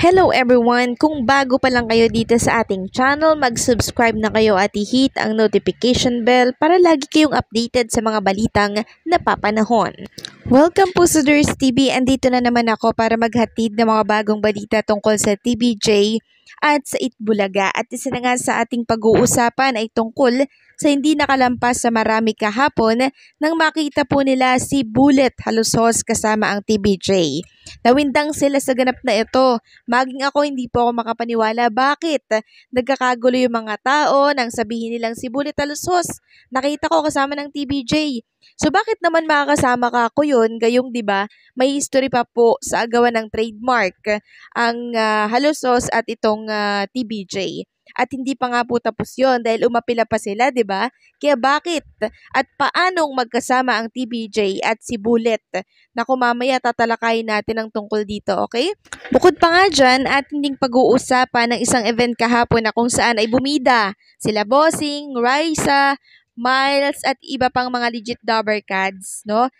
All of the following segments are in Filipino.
Hello everyone! Kung bago pa lang kayo dito sa ating channel, mag-subscribe na kayo at i-hit ang notification bell para lagi kayong updated sa mga balitang napapanahon. Welcome po sa Durs TV. dito na naman ako para maghatid ng mga bagong balita tungkol sa TBJ at sa Itbulaga. At isa na nga sa ating pag-uusapan ay tungkol sa hindi nakalampas sa marami kahapon nang makita po nila si Bullet Halusos kasama ang TBJ. Nawindang sila sa ganap na ito. Maging ako hindi po ako makapaniwala bakit nagkakagulo yung mga tao nang sabihin nilang si Bullet Halusos. Nakita ko kasama ng TBJ. So bakit naman makakasama ka ako yun? Gayong 'di ba? May history pa po sa agawan ng trademark ang uh, Halusos at itong uh, ah, TBJ. At hindi pa nga po tapos yon dahil umapila pa sila, di ba? Kaya bakit? At paanong magkasama ang TBJ at si Bullet? Naku, mamaya tatalakayin natin ang tungkol dito, okay? Bukod pa nga dyan, ating pag-uusapan ng isang event kahapon na kung saan ay bumida sila Bossing, Risa, Miles at iba pang mga legit dobber cards, no?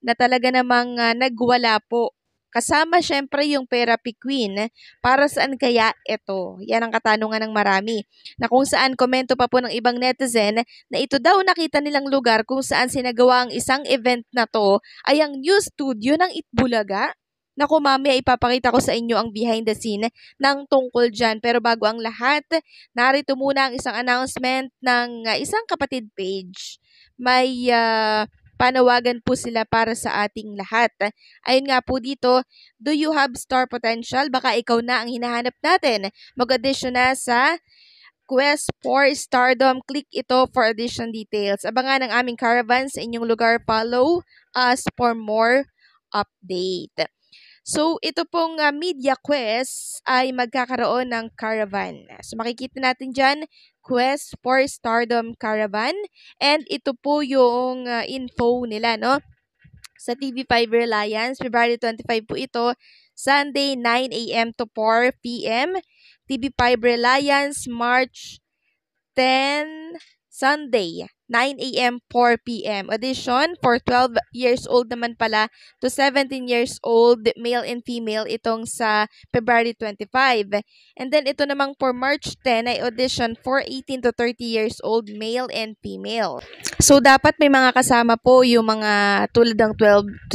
Na talaga namang uh, nagwala po Kasama syempre yung pera piquin, para saan kaya ito? Yan ang katanungan ng marami. Na kung saan komento pa po ng ibang netizen na ito daw nakita nilang lugar kung saan sinagawa ang isang event na to ay ang news studio ng Itbulaga. Naku, mamaya ipapakita ko sa inyo ang behind the scene ng tungkol dyan. Pero bago ang lahat, narito muna ang isang announcement ng ah, isang kapatid page. May uh, Panawagan po sila para sa ating lahat. Ayun nga po dito, do you have star potential? Baka ikaw na ang hinahanap natin. Mag-audition na sa Quest for Stardom. Click ito for additional details. Abangan ang aming caravan sa inyong lugar. Follow us for more update. So, ito pong uh, media quest ay magkakaroon ng caravan. So, makikita natin dyan, quest for stardom caravan. And ito po yung uh, info nila, no? Sa TV5 Reliance, February 25 po ito, Sunday 9 a.m. to 4 p.m. TV5 Reliance, March 10, Sunday 9 a.m., 4 p.m. Audition for 12 years old naman pala to 17 years old, male and female, itong sa February 25. And then ito namang for March 10 ay audition for 18 to 30 years old, male and female. So dapat may mga kasama po yung mga tulad ng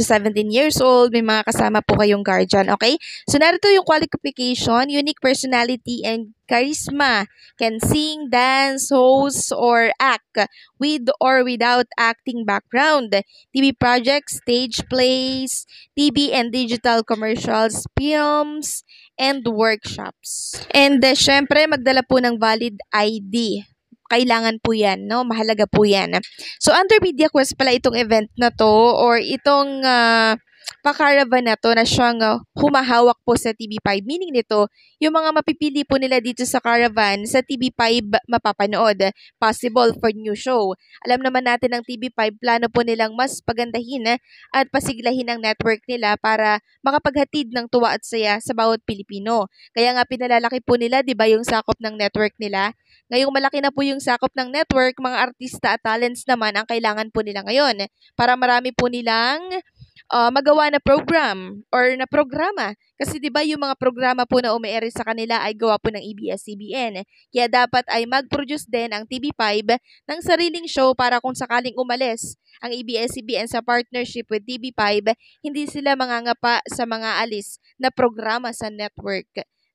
12 to 17 years old, may mga kasama po kayong guardian, okay? So narito yung qualification, unique personality and charisma, can sing, dance, host, or act with or without acting background. TV projects, stage plays, TV and digital commercials, films, and workshops. And uh, syempre, magdala po ng valid ID kailangan po yan, no? Mahalaga po yan. So, under media quest pala itong event na to or itong uh, pakaravan na to na siyang ah, humahawak po sa TV5. Meaning nito, yung mga mapipili po nila dito sa caravan sa TV5 mapapanood. Possible for new show. Alam naman natin ang TV5, plano po nilang mas pagandahin ah, at pasiglahin ang network nila para makapaghatid ng tuwa at saya sa bawat Pilipino. Kaya nga pinalalaki po nila, di ba, yung sakop ng network nila? Ngayong malaki na po yung sakop ng network, mga artista at talents naman ang kailangan po nila ngayon para marami po nilang uh, magawa na program or na programa. Kasi 'di ba yung mga programa po na umiere sa kanila ay gawa po ng ABS-CBN. E Kaya dapat ay mag-produce din ang TV5 ng sariling show para kung sakaling umalis ang ABS-CBN e sa partnership with TV5, hindi sila mangangapa sa mga alis na programa sa network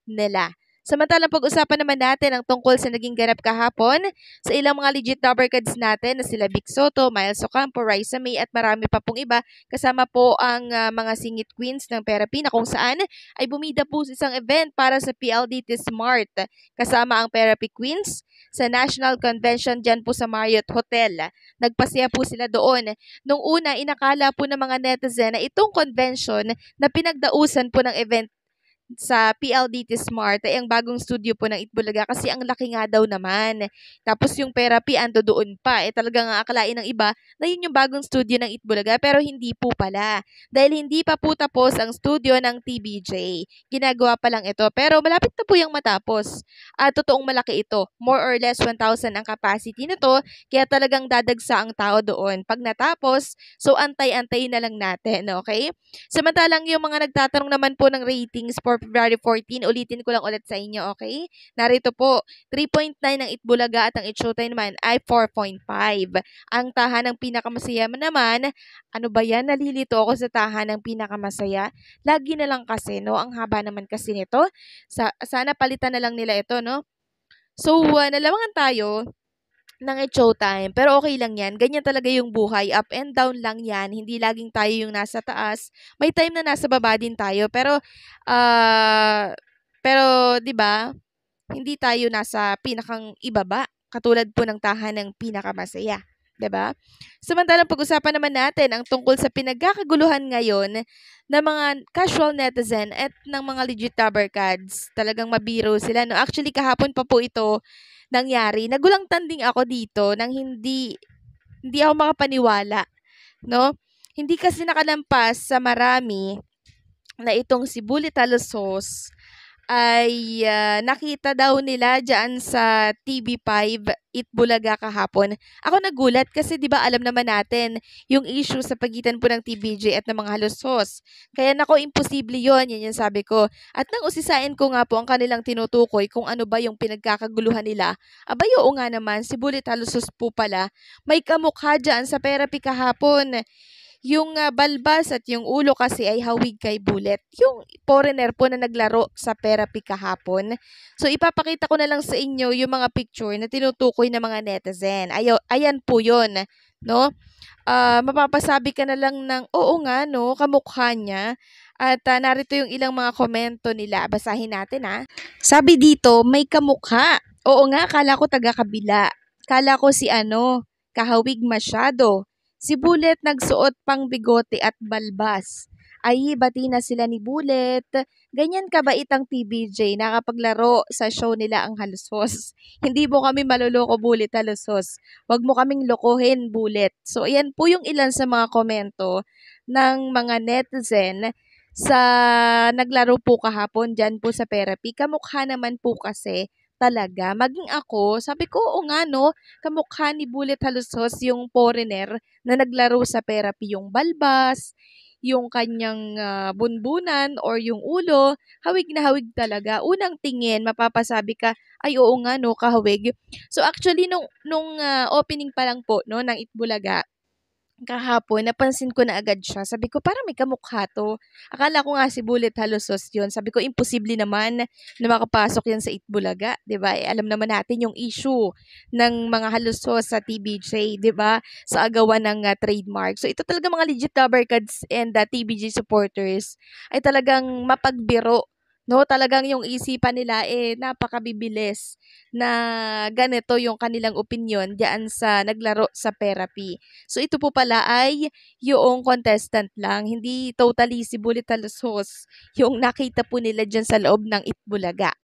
nila. Samantalang pag-usapan naman natin ang tungkol sa naging ganap kahapon sa ilang mga legit number cards natin na sila Vic Soto, Miles Ocampo, Raisa May at marami pa pong iba kasama po ang uh, mga singit queens ng Perapi na kung saan ay bumida po sa isang event para sa PLDT Smart kasama ang Perapi Queens sa National Convention dyan po sa Marriott Hotel. Nagpasya po sila doon. Nung una, inakala po ng mga netizen na itong convention na pinagdausan po ng event sa PLDT Smart ay ang bagong studio po ng Itbulaga kasi ang laki nga daw naman. Tapos yung therapy ando doon pa. Eh talagang akalain ng iba na yun yung bagong studio ng Itbulaga pero hindi po pala. Dahil hindi pa po tapos ang studio ng TBJ. Ginagawa pa lang ito pero malapit na po yung matapos. At totoong malaki ito. More or less 1,000 ang capacity nito kaya talagang dadagsa ang tao doon. Pag natapos, so antay-antay na lang natin. Okay? Samantalang yung mga nagtatanong naman po ng ratings for February 14. Ulitin ko lang ulit sa inyo, okay? Narito po, 3.9 ang Itbulaga at ang Itsyutay naman ay 4.5. Ang tahan ng pinakamasaya naman, ano ba yan? Nalilito ako sa tahan ng pinakamasaya. Lagi na lang kasi, no? Ang haba naman kasi nito. Sa, sana palitan na lang nila ito, no? So, uh, nalamangan tayo ng show time. Pero okay lang yan. Ganyan talaga yung buhay. Up and down lang yan. Hindi laging tayo yung nasa taas. May time na nasa baba din tayo. Pero, uh, pero, di ba, hindi tayo nasa pinakang ibaba. Katulad po ng ng pinakamasaya ba? Diba? Samantalang pag-usapan naman natin ang tungkol sa pinagkakaguluhan ngayon ng mga casual netizen at ng mga legit rubber cards. Talagang mabiro sila. No? Actually, kahapon pa po ito nangyari. Nagulang tanding ako dito nang hindi, hindi ako makapaniwala. No? Hindi kasi nakalampas sa marami na itong sibuli talos sauce ay uh, nakita daw nila diyan sa TV5 Itbulaga kahapon. Ako nagulat kasi 'di ba alam naman natin yung issue sa pagitan po ng TBJ at ng mga halos-hos. Kaya nako imposible 'yon, yan yung sabi ko. At nang usisain ko nga po ang kanilang tinutukoy kung ano ba yung pinagkakaguluhan nila. Abay oo nga naman, si Bullet halos po pala may kamukha diyan sa Perapi kahapon. Yung uh, balbas at yung ulo kasi ay hawig kay Bullet. Yung foreigner po na naglaro sa therapy kahapon. So ipapakita ko na lang sa inyo yung mga picture na tinutukoy ng mga netizen. Ayo, ayan po 'yon, no? Uh, mapapasabi ka na lang ng oo nga no, kamukha niya. At uh, narito yung ilang mga komento nila. Basahin natin ha. Sabi dito, may kamukha. Oo nga, kala ko taga kabila. Kala ko si ano, kahawig masyado. Si Bullet nagsuot pang bigote at balbas. Ay, bati na sila ni Bullet. Ganyan kabait ang TBJ, nakapaglaro sa show nila ang halusos. Hindi mo kami maluloko, Bullet, halusos. Huwag mo kaming lokohin, Bullet. So, ayan po yung ilan sa mga komento ng mga netizen sa naglaro po kahapon dyan po sa therapy. Kamukha naman po kasi talaga. Maging ako, sabi ko, oo nga no, kamukha ni Bullet Halusos yung foreigner na naglaro sa therapy yung balbas, yung kanyang uh, bunbunan or yung ulo, hawig na hawig talaga. Unang tingin, mapapasabi ka, ay oo nga no, kahawig. So actually, nung, nung uh, opening pa lang po, no, ng Itbulaga, kahapon, napansin ko na agad siya. Sabi ko, parang may kamukha to. Akala ko nga si Bullet Halosos yun. Sabi ko, imposible naman na makapasok yan sa Itbulaga. ba diba? eh, alam naman natin yung issue ng mga Halosos sa TBJ, ba diba? sa agawan ng uh, trademark. So, ito talaga mga legit rubber cards and uh, ah, TBJ supporters ay talagang mapagbiro No, talagang yung isipan nila eh napakabibilis na ganito yung kanilang opinion diyan sa naglaro sa therapy. So ito po pala ay yung contestant lang, hindi totally si Bulitalos yung nakita po nila diyan sa loob ng Itbulaga.